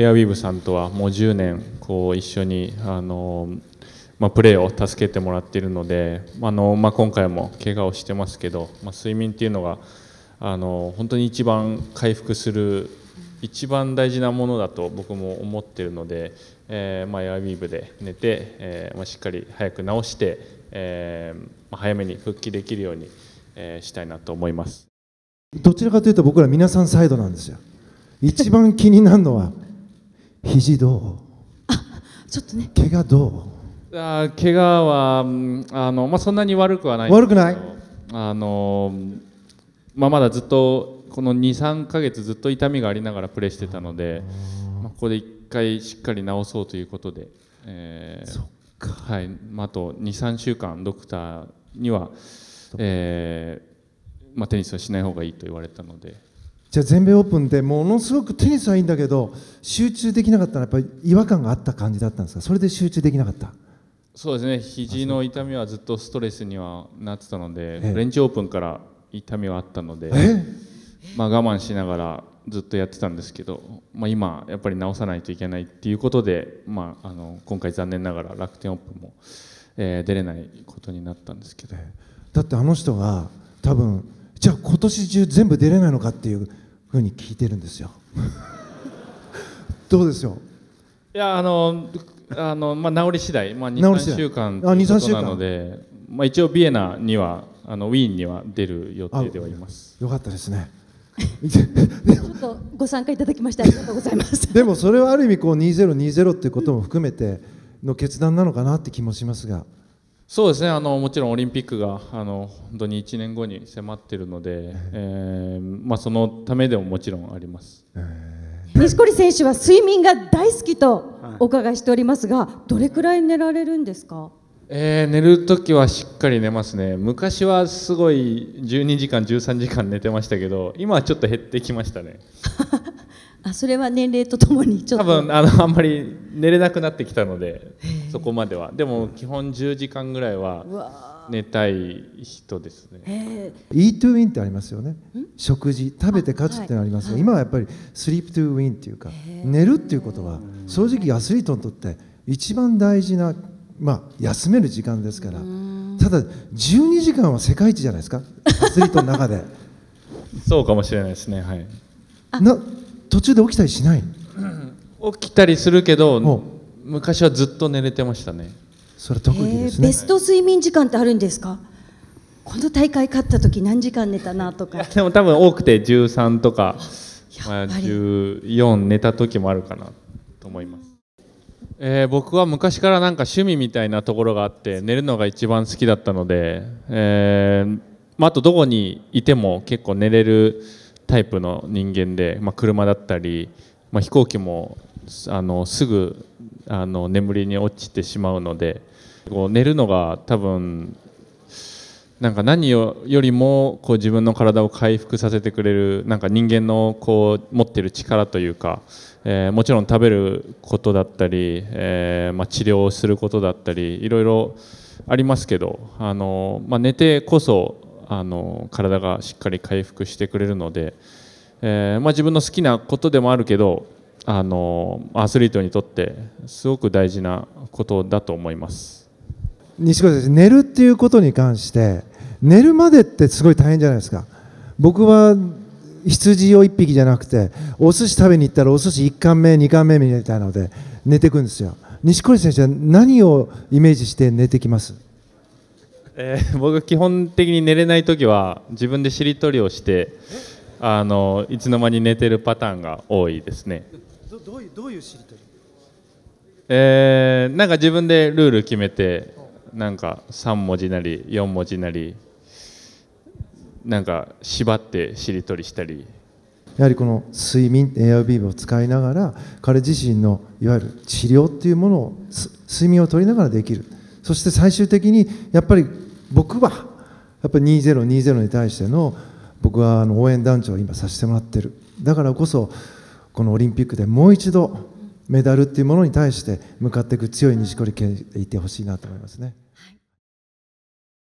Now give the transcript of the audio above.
エアウィーヴさんとはもう10年こう一緒にあの、まあ、プレーを助けてもらっているのであの、まあ、今回も怪我をしてますけど、まあ、睡眠っていうのがあの本当に一番回復する一番大事なものだと僕も思っているので、えーまあ、エアウィーブで寝て、えーまあ、しっかり早く治して、えーまあ、早めに復帰できるように、えー、したいなと思いますどちらかというと僕ら皆さんサイドなんですよ一番気になるのは肘どうあちょっとね怪我どうあ怪我はあの、まあ、そんなに悪くはない悪くないあの、まあ、まだずっとこの23か月ずっと痛みがありながらプレーしてたので、まあ、ここで1回しっかり治そうということで、えー、そっか、はいまあ、あと23週間ドクターには、えーまあ、テニスはしない方がいいと言われたので。じゃあ全米オープンでものすごくテニスはいいんだけど集中できなかったのはやっぱり違和感があった感じだったんですかそれで集中できなかったそうですね肘の痛みはずっとストレスにはなってたのでフレンチオープンから痛みはあったので、まあ、我慢しながらずっとやってたんですけど、まあ、今やっぱり直さないといけないっていうことで、まあ、あの今回残念ながら楽天オープンも、えー、出れないことになったんですけどだってあの人が多分じゃあ今年中全部出れないのかっていうふうに聞いてるんですよどうですよいやあのあの、まあ、治り次第、まあ、23週間ということなのでまあ、一応ビエナにはあのウィーンには出る予定ではいますよかったですねちょっとご参加いただきましてありがとうございます でもそれはある意味こう2020っていうことも含めての決断なのかなって気もしますが。そうですねあのもちろんオリンピックがあの本当に1年後に迫っているので、えーまあ、そのためでももちろんあります。錦織選手は睡眠が大好きとお伺いしておりますが、どれくらい寝られるんですか、えー、寝るときはしっかり寝ますね、昔はすごい12時間、13時間寝てましたけど、今はちょっと減ってきましたね。あそれは年齢とともにちょっと多分あのあんまり寝れなくなってきたので。えそこまではでも基本10時間ぐらいは寝たい人ですねイート to ンってありますよね食事食べて勝つってありますが、はい、今はやっぱりスリープトゥーウィンっていうか寝るっていうことは正直アスリートにとって一番大事な、まあ、休める時間ですからただ12時間は世界一じゃないですかアスリートの中で そうかもしれないですねはいな途中で起きたりしない 起きたりするけど昔はずっと寝れてましたねそれ特技ですね、ベスト睡眠時間ってあるんですかこの大会勝った時何時間寝たなとか でも多分多くて13とか、まあ、14寝た時もあるかなと思います、えー、僕は昔からなんか趣味みたいなところがあって寝るのが一番好きだったので、えーまあ、あとどこにいても結構寝れるタイプの人間で、まあ、車だったり、まあ、飛行機もあのすぐあの眠りに落ちてしまうのでこう寝るのが多分なんか何よりもこう自分の体を回復させてくれるなんか人間のこう持ってる力というか、えー、もちろん食べることだったり、えー、まあ、治療をすることだったりいろいろありますけどあの、まあ、寝てこそあの体がしっかり回復してくれるので、えー、まあ、自分の好きなことでもあるけどあのアスリートにとってすごく大事なことだと思います西川選手、寝るっていうことに関して寝るまでってすごい大変じゃないですか。僕は羊を1匹じゃなくてお寿司食べに行ったらお寿司1貫目2貫目みたいなので寝ていくんですよ錦織選手は何をイメージして寝てきます、えー、僕基本的に寝れない時は自分でしりとりをしてあのいつの間に寝てるパターンが多いですね。どどういうどういうしりとりえー、なんか自分でルール決めてなんか3文字なり4文字なりなんか縛ってしりとりしたりやはりこの睡眠 ARB を使いながら彼自身のいわゆる治療っていうものを睡眠をとりながらできるそして最終的にやっぱり僕はやっぱり2020に対しての僕はあの応援団長を今させてもらってるだからこそこのオリンピックでもう一度メダルっていうものに対して向かっていく強い錦織圭でいてほしいなと思いますね。はい